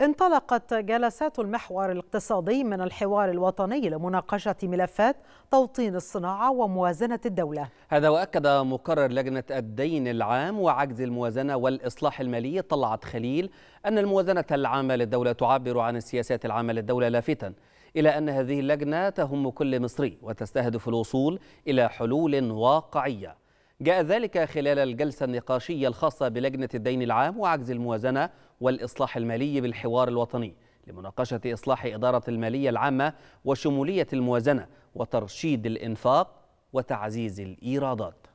انطلقت جلسات المحور الاقتصادي من الحوار الوطني لمناقشة ملفات توطين الصناعة وموازنة الدولة هذا وأكد مقرر لجنة الدين العام وعجز الموازنة والإصلاح المالي طلعت خليل أن الموازنة العامة للدولة تعبر عن السياسات العامة للدولة لافتا إلى أن هذه اللجنة تهم كل مصري وتستهدف الوصول إلى حلول واقعية جاء ذلك خلال الجلسة النقاشية الخاصة بلجنة الدين العام وعجز الموازنة والإصلاح المالي بالحوار الوطني لمناقشة إصلاح إدارة المالية العامة وشمولية الموازنة وترشيد الإنفاق وتعزيز الإيرادات